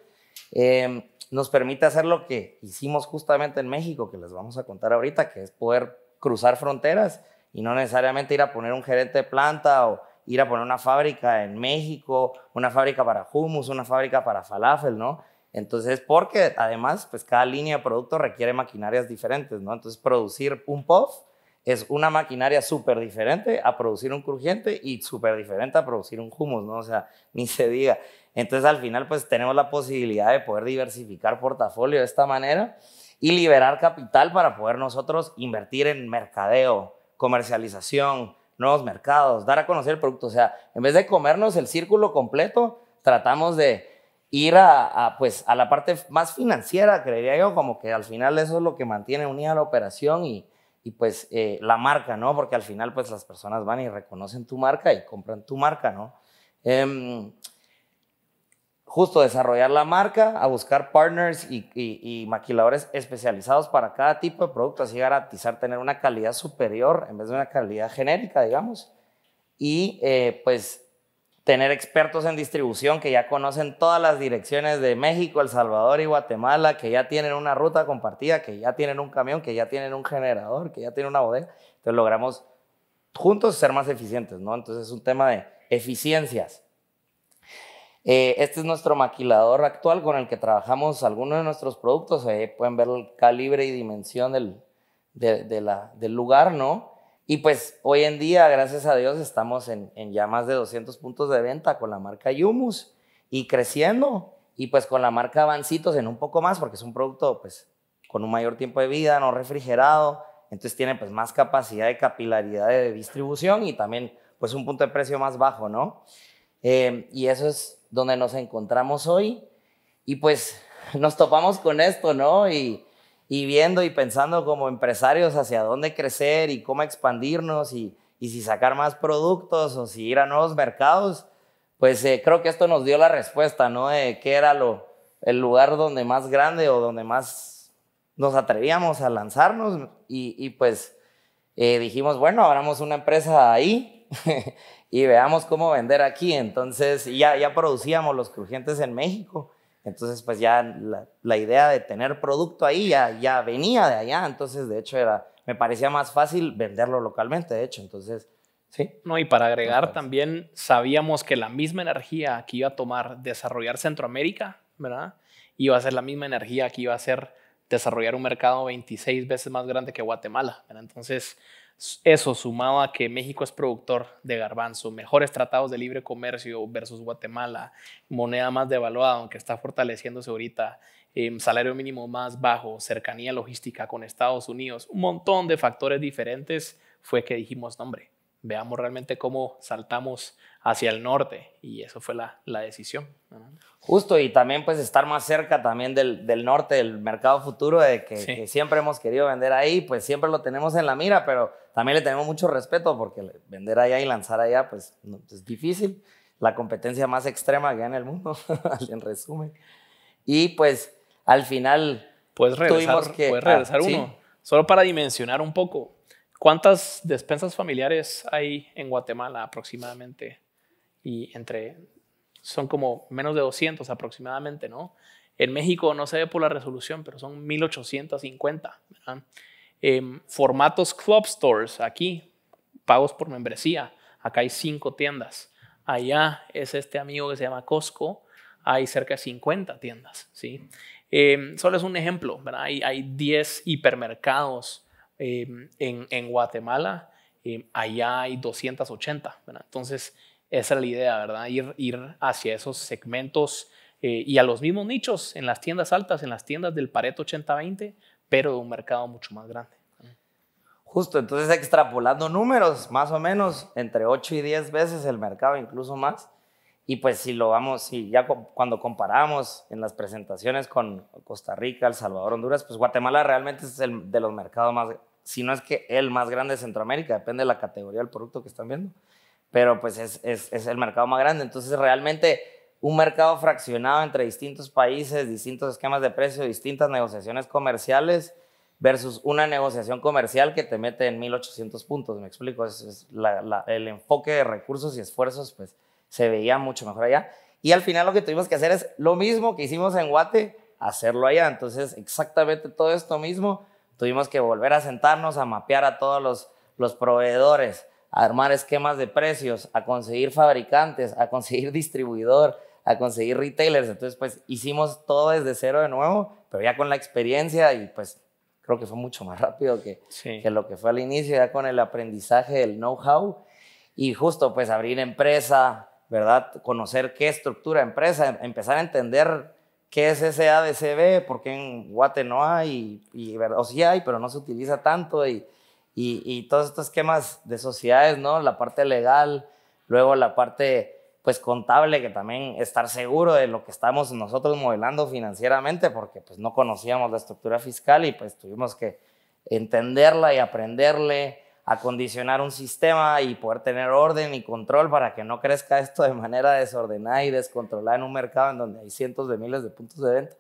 Em, nos permite hacer lo que hicimos justamente en México, que les vamos a contar ahorita, que es poder cruzar fronteras y no necesariamente ir a poner un gerente de planta o ir a poner una fábrica en México, una fábrica para hummus, una fábrica para falafel, ¿no? Entonces, porque además, pues cada línea de producto requiere maquinarias diferentes, ¿no? Entonces, producir un puff es una maquinaria súper diferente a producir un crujiente y súper diferente a producir un humus, ¿no? O sea, ni se diga. Entonces, al final, pues tenemos la posibilidad de poder diversificar portafolio de esta manera y liberar capital para poder nosotros invertir en mercadeo, comercialización, nuevos mercados, dar a conocer el producto. O sea, en vez de comernos el círculo completo, tratamos de ir a, pues, a la parte más financiera, creería yo, como que al final eso es lo que mantiene unida la operación y, y pues eh, la marca, ¿no? Porque al final pues las personas van y reconocen tu marca y compran tu marca, ¿no? Em, justo desarrollar la marca, a buscar partners y, maquiladores especializados para cada tipo de producto, así garantizar tener una calidad superior en vez de una calidad genérica, digamos. Y eh, pues tener expertos en distribución que ya conocen todas las direcciones de México, El Salvador y Guatemala, que ya tienen una ruta compartida, que ya tienen un camión, que ya tienen un generador, que ya tienen una bodega. Entonces logramos juntos ser más eficientes, ¿no? Entonces es un tema de eficiencias eh, este es nuestro maquilador actual con el que trabajamos algunos de nuestros productos. ahí pueden ver el calibre y dimensión del, de, la, del lugar, ¿no? Y pues hoy en día, gracias a Dios, estamos en, ya más de 200 puntos de venta con la marca Yumus y creciendo. Y pues con la marca Avancitos en un poco más, porque es un producto pues con un mayor tiempo de vida, no refrigerado. Entonces tiene pues más capacidad de capilaridad de distribución y también pues un punto de precio más bajo, ¿no? Eh, y eso es donde nos encontramos hoy. Y pues nos topamos con esto, ¿no? Y, viendo y pensando como empresarios hacia dónde crecer y cómo expandirnos y, si sacar más productos o si ir a nuevos mercados, pues eh, creo que esto nos dio la respuesta, ¿no? De qué era lo, el lugar donde más grande o donde más nos atrevíamos a lanzarnos y, pues eh, dijimos, bueno, abramos una empresa ahí y veamos cómo vender aquí. Entonces, ya, ya producíamos los crujientes en México. Entonces, pues ya la, idea de tener producto ahí ya, ya venía de allá. Entonces, de hecho, era, me parecía más fácil venderlo localmente, de hecho. Entonces, sí. No, y para agregar también, sabíamos que la misma energía que iba a tomar desarrollar Centroamérica, ¿verdad? Iba a ser la misma energía que iba a ser desarrollar un mercado 26 veces más grande que Guatemala. Entonces, eso sumado a que México es productor de garbanzo, mejores tratados de libre comercio versus Guatemala, moneda más devaluada, aunque está fortaleciéndose ahorita, em, salario mínimo más bajo, cercanía logística con Estados Unidos, un montón de factores diferentes, fue que dijimos, nombre veamos realmente cómo saltamos hacia el norte y eso fue la, la decisión. Justo y también pues estar más cerca también del, del norte, del mercado futuro, de que, siempre hemos querido vender ahí, pues siempre lo tenemos en la mira, pero también le tenemos mucho respeto porque vender allá y lanzar allá pues, pues es difícil, la competencia más extrema que hay en el mundo, en resumen. Y pues al final... tuvimos que, puedes regresar ah, uno, solo para dimensionar un poco ¿Cuántas despensas familiares hay en Guatemala aproximadamente? Y entre, son como menos de 200 aproximadamente, ¿no? En México no se ve por la resolución, pero son 1850. Eh, em, formatos club stores aquí, pagos por membresía. Acá hay cinco tiendas. Allá es este amigo que se llama Costco. Hay cerca de 50 tiendas, ¿sí? Em, solo es un ejemplo, ¿verdad? Hay, hay 10 hipermercados Em, en, en, Guatemala, em, allá hay 280, Entonces, esa es la idea, ¿verdad? Ir, ir hacia esos segmentos eh, y a los mismos nichos en las tiendas altas, en las tiendas del Pareto 80-20, pero de un mercado mucho más grande. Justo, entonces extrapolando números, más o menos entre 8 y 10 veces el mercado, incluso más. Y pues si lo vamos, si ya cuando comparamos en las presentaciones con Costa Rica, El Salvador, Honduras, pues Guatemala realmente es el de los mercados más, si no es que el más grande de Centroamérica, depende de la categoría del producto que están viendo, pero pues es, el mercado más grande. Entonces realmente un mercado fraccionado entre distintos países, distintos esquemas de precio, distintas negociaciones comerciales versus una negociación comercial que te mete en 1800 puntos, me explico, el enfoque de recursos y esfuerzos pues se veía mucho mejor allá. Y al final lo que tuvimos que hacer es lo mismo que hicimos en Guate, hacerlo allá. Entonces, exactamente todo esto mismo, Tuvimos que volver a sentarnos a mapear a todos los, los proveedores, a armar esquemas de precios, a conseguir fabricantes, a conseguir distribuidor, a conseguir retailers. Entonces, pues hicimos todo desde cero de nuevo, pero ya con la experiencia y pues creo que fue mucho más rápido que, lo que fue al inicio, ya con el aprendizaje, del know-how y justo pues abrir empresa, ¿verdad? Conocer qué estructura empresa, empezar a entender qué es ese ADCB? por qué en Guate no hay, y, o sí hay, pero no se utiliza tanto, y, y, y, todos estos esquemas de sociedades, ¿no? La parte legal, luego la parte pues contable, que también estar seguro de lo que estamos nosotros modelando financieramente, porque pues no conocíamos la estructura fiscal y pues tuvimos que entenderla y aprenderle, acondicionar un sistema y poder tener orden y control para que no crezca esto de manera desordenada y descontrolada en un mercado en donde hay cientos de miles de puntos de venta.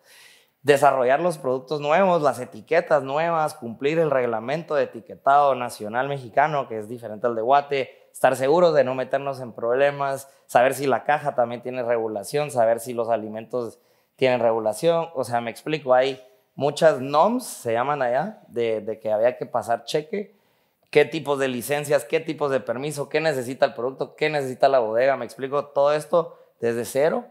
Desarrollar los productos nuevos, las etiquetas nuevas, cumplir el reglamento de etiquetado nacional mexicano, que es diferente al de Guate, estar seguros de no meternos en problemas, saber si la caja también tiene regulación, saber si los alimentos tienen regulación. O sea, me explico, hay muchas NOMS, se llaman allá, de, de que había que pasar cheque qué tipos de licencias, qué tipos de permiso, qué necesita el producto, qué necesita la bodega. Me explico todo esto desde cero.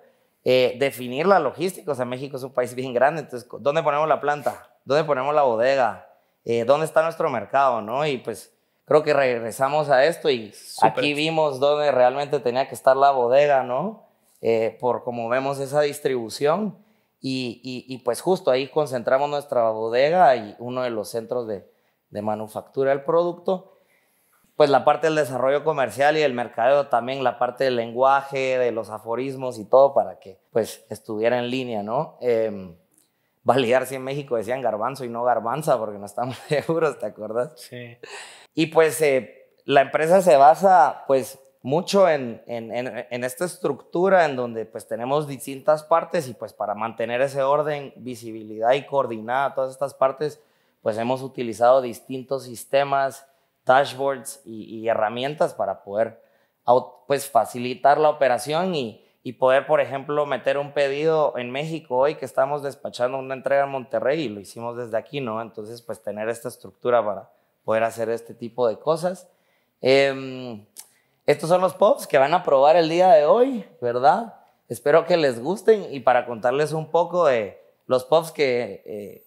Eh, definir la logística. O sea, México es un país bien grande. Entonces, ¿dónde ponemos la planta? ¿Dónde ponemos la bodega? Eh, ¿Dónde está nuestro mercado? ¿no? Y pues creo que regresamos a esto y aquí vimos dónde realmente tenía que estar la bodega, ¿no? Eh, por como vemos esa distribución. y pues justo ahí concentramos nuestra bodega y uno de los centros de, de manufactura del producto. Pues la parte del desarrollo comercial y el mercadeo también, la parte del lenguaje, de los aforismos y todo para que pues estuviera en línea, ¿no? Eh, validar si en México decían garbanzo y no garbanza, porque no estamos seguros, ¿te acuerdas? Sí. Y pues eh, la empresa se basa pues mucho en, en, en, en, esta estructura en donde pues tenemos distintas partes y pues para mantener ese orden, visibilidad y coordinada todas estas partes, pues hemos utilizado distintos sistemas, dashboards y, herramientas para poder pues facilitar la operación y, poder, por ejemplo, meter un pedido en México hoy que estamos despachando una entrega en Monterrey y lo hicimos desde aquí, ¿no? Entonces, pues tener esta estructura para poder hacer este tipo de cosas. Em, estos son los pops que van a probar el día de hoy, ¿verdad? Espero que les gusten y para contarles un poco de los pops que eh,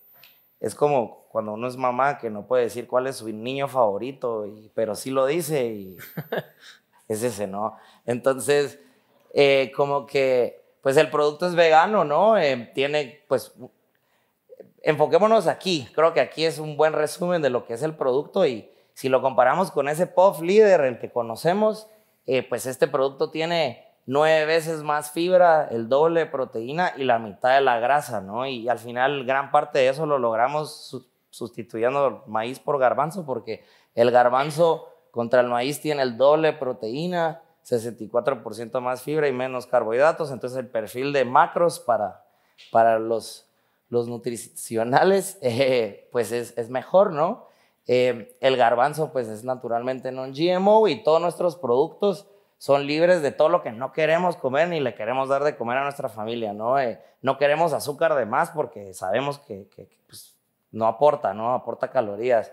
es como cuando uno es mamá que no puede decir cuál es su niño favorito, pero sí lo dice y es ese, ¿no? Entonces, eh, como que, pues el producto es vegano, ¿no? Eh, tiene, pues, enfoquémonos aquí, creo que aquí es un buen resumen de lo que es el producto y si lo comparamos con ese Puff líder, el que conocemos, eh, pues este producto tiene nueve veces más fibra, el doble de proteína y la mitad de la grasa, ¿no? Y al final gran parte de eso lo logramos sustituyendo maíz por garbanzo porque el garbanzo contra el maíz tiene el doble proteína, 64% más fibra y menos carbohidratos, entonces el perfil de macros para, para los, los nutricionales eh, pues es, mejor, ¿no? Eh, el garbanzo pues es naturalmente non-GMO y todos nuestros productos son libres de todo lo que no queremos comer ni le queremos dar de comer a nuestra familia, ¿no? Eh, no queremos azúcar de más porque sabemos que, que, pues, no aporta, no aporta calorías.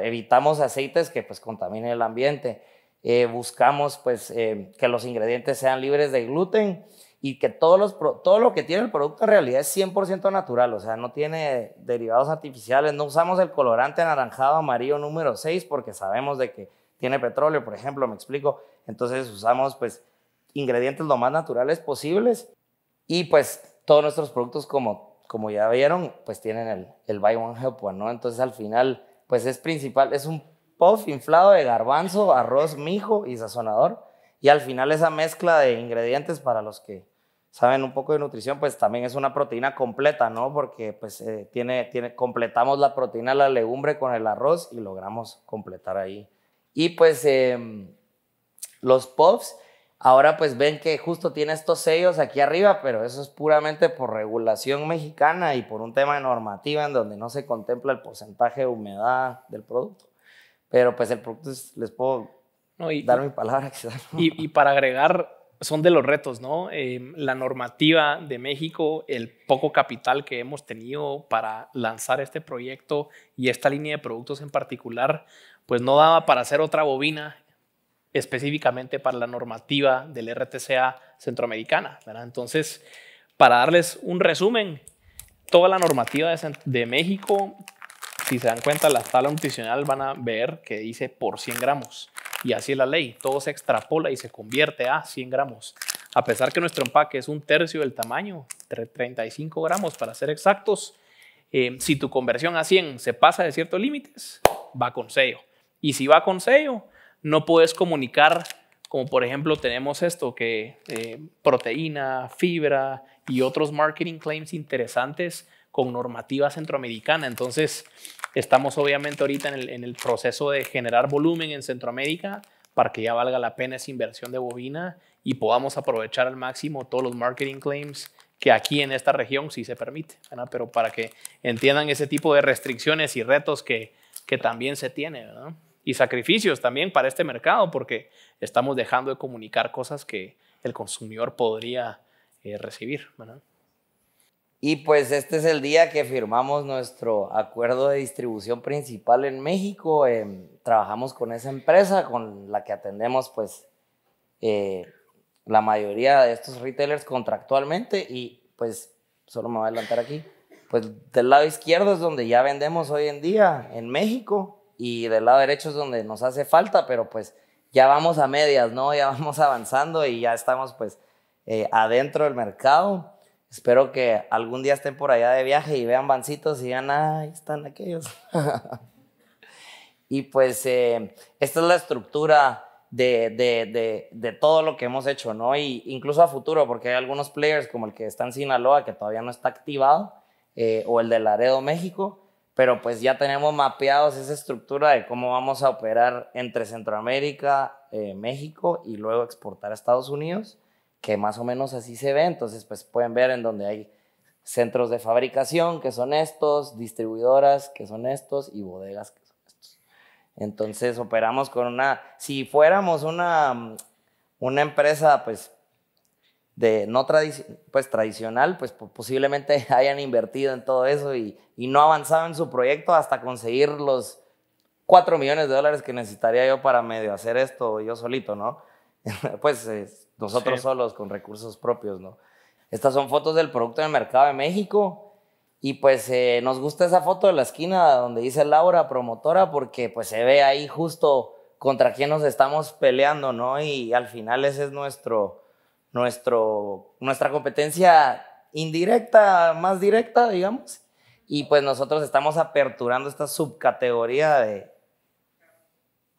evitamos aceites que pues contaminen el ambiente. Eh, buscamos pues eh, que los ingredientes sean libres de gluten y que todos los, todo lo que tiene el producto en realidad es 100% natural, o sea, no tiene derivados artificiales, no usamos el colorante anaranjado amarillo número 6 porque sabemos de que tiene petróleo, por ejemplo, me explico. Entonces usamos pues ingredientes lo más naturales posibles y pues todos nuestros productos como como ya vieron, pues tienen el, el buy one help ¿no? Entonces al final, pues es principal, es un puff inflado de garbanzo, arroz, mijo y sazonador. Y al final esa mezcla de ingredientes para los que saben un poco de nutrición, pues también es una proteína completa, ¿no? Porque pues eh, tiene, tiene, completamos la proteína, la legumbre con el arroz y logramos completar ahí. Y pues em, los puffs Ahora pues ven que justo tiene estos sellos aquí arriba, pero eso es puramente por regulación mexicana y por un tema de normativa en donde no se contempla el porcentaje de humedad del producto. Pero pues el producto les puedo dar mi palabra. Y, para agregar, son de los retos, ¿no? Em, la normativa de México, el poco capital que hemos tenido para lanzar este proyecto y esta línea de productos en particular, pues no daba para hacer otra bobina específicamente para la normativa del RTCA centroamericana. Entonces, para darles un resumen, toda la normativa de, México, si se dan cuenta, la tabla nutricional van a ver que dice por 100 gramos. Y así es la ley, todo se extrapola y se convierte a 100 gramos. A pesar que nuestro empaque es un tercio del tamaño, 35 gramos para ser exactos, eh, si tu conversión a 100 se pasa de ciertos límites, va con sello. Y si va con sello, no puedes comunicar, como por ejemplo tenemos esto, que eh, proteína, fibra y otros marketing claims interesantes con normativa centroamericana. Entonces, estamos obviamente ahorita en el, proceso de generar volumen en Centroamérica para que ya valga la pena esa inversión de bobina y podamos aprovechar al máximo todos los marketing claims que aquí en esta región sí se permite, pero para que entiendan ese tipo de restricciones y retos que, también se tiene y sacrificios también para este mercado, porque estamos dejando de comunicar cosas que el consumidor podría eh, recibir. Y pues este es el día que firmamos nuestro acuerdo de distribución principal en México. Em, trabajamos con esa empresa con la que atendemos pues eh, la mayoría de estos retailers contractualmente y pues solo me voy a adelantar aquí. Pues del lado izquierdo es donde ya vendemos hoy en día en México y del lado derecho es donde nos hace falta, pero pues ya vamos a medias, ¿no? Ya vamos avanzando y ya estamos pues eh, adentro del mercado. Espero que algún día estén por allá de viaje y vean bancitos y digan, ahí están aquellos. y pues eh, esta es la estructura de, de, de, todo lo que hemos hecho, ¿no? Y incluso a futuro, porque hay algunos players como el que está en Sinaloa, que todavía no está activado, eh, o el de Laredo, México, pero pues ya tenemos mapeados esa estructura de cómo vamos a operar entre Centroamérica, eh, México y luego exportar a Estados Unidos, que más o menos así se ve. Entonces, pues pueden ver en donde hay centros de fabricación, que son estos, distribuidoras, que son estos, y bodegas, que son estos. Entonces, operamos con una, si fuéramos una, una empresa, pues de no pues, tradicional, pues posiblemente hayan invertido en todo eso y, y, no avanzado en su proyecto hasta conseguir los 4 millones de dólares que necesitaría yo para medio hacer esto yo solito, ¿no? pues nosotros solos con recursos propios, ¿no? Estas son fotos del producto del mercado de México. Y pues eh, nos gusta esa foto de la esquina donde dice Laura, promotora, porque pues se ve ahí justo contra quién nos estamos peleando, ¿no? Y al final ese es nuestro, nuestra competencia indirecta, más directa, digamos. Y pues nosotros estamos aperturando esta subcategoría de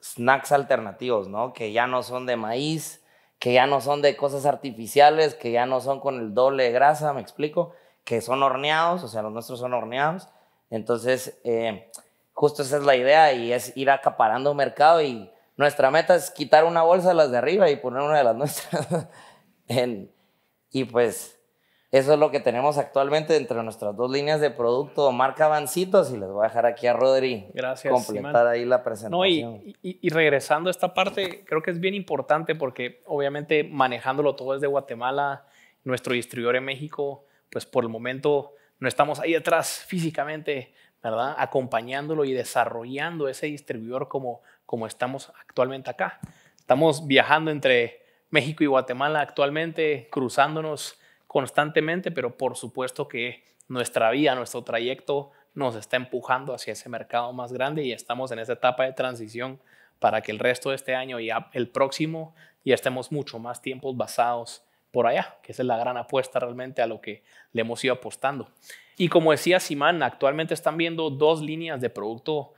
snacks alternativos, ¿no? Que ya no son de maíz, que ya no son de cosas artificiales, que ya no son con el doble grasa, me explico, que son horneados, o sea, los nuestros son horneados. Entonces, eh, justo esa es la idea y es ir acaparando mercado y nuestra meta es quitar una bolsa de las de arriba y poner una de las nuestras. En, y pues eso es lo que tenemos actualmente entre nuestras dos líneas de producto, marca Avancitos y les voy a dejar aquí a Rodri Gracias, completar ahí la presentación. y, regresando a esta parte, creo que es bien importante porque obviamente manejándolo todo desde Guatemala, nuestro distribuidor en México, pues por el momento no estamos ahí atrás físicamente, ¿verdad? Acompañándolo y desarrollando ese distribuidor como, como estamos actualmente acá. Estamos viajando entre México y Guatemala actualmente, cruzándonos constantemente, pero por supuesto que nuestra vía, nuestro trayecto nos está empujando hacia ese mercado más grande y estamos en esa etapa de transición para que el resto de este año y el próximo ya estemos mucho más tiempos basados por allá, que es la gran apuesta realmente a lo que le hemos ido apostando. Y como decía Simán, actualmente están viendo dos líneas de producto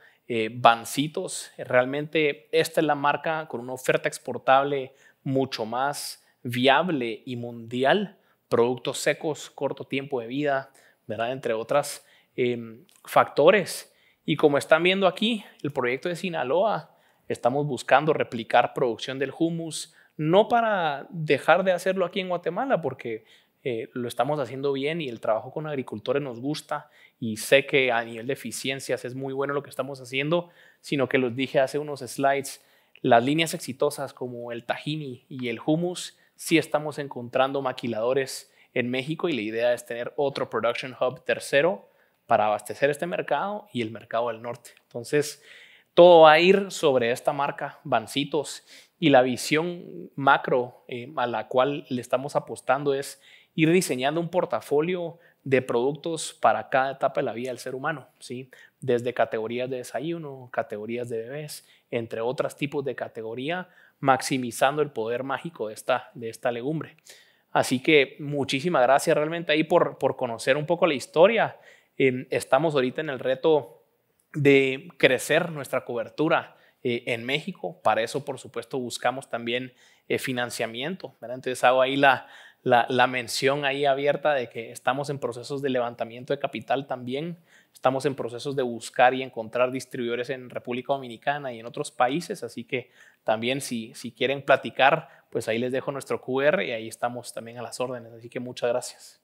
bancitos. Eh, realmente esta es la marca con una oferta exportable mucho más viable y mundial, productos secos, corto tiempo de vida, ¿verdad? entre otros em, factores. Y como están viendo aquí, el proyecto de Sinaloa, estamos buscando replicar producción del humus, no para dejar de hacerlo aquí en Guatemala, porque eh, lo estamos haciendo bien y el trabajo con agricultores nos gusta y sé que a nivel de eficiencias es muy bueno lo que estamos haciendo, sino que los dije hace unos slides, las líneas exitosas como el Tajini y el hummus, sí estamos encontrando maquiladores en México y la idea es tener otro production hub tercero para abastecer este mercado y el mercado del norte. Entonces, todo va a ir sobre esta marca, Bancitos, y la visión macro eh, a la cual le estamos apostando es ir diseñando un portafolio de productos para cada etapa de la vida del ser humano, ¿sí? desde categorías de desayuno, categorías de bebés, entre otros tipos de categoría, maximizando el poder mágico de esta, de esta legumbre. Así que muchísimas gracias realmente ahí por, por conocer un poco la historia. Em, estamos ahorita en el reto de crecer nuestra cobertura eh, en México. Para eso, por supuesto, buscamos también eh, financiamiento. Entonces hago ahí la, la, mención ahí abierta de que estamos en procesos de levantamiento de capital también, estamos en procesos de buscar y encontrar distribuidores en República Dominicana y en otros países, así que también si, si quieren platicar, pues ahí les dejo nuestro QR y ahí estamos también a las órdenes, así que muchas gracias.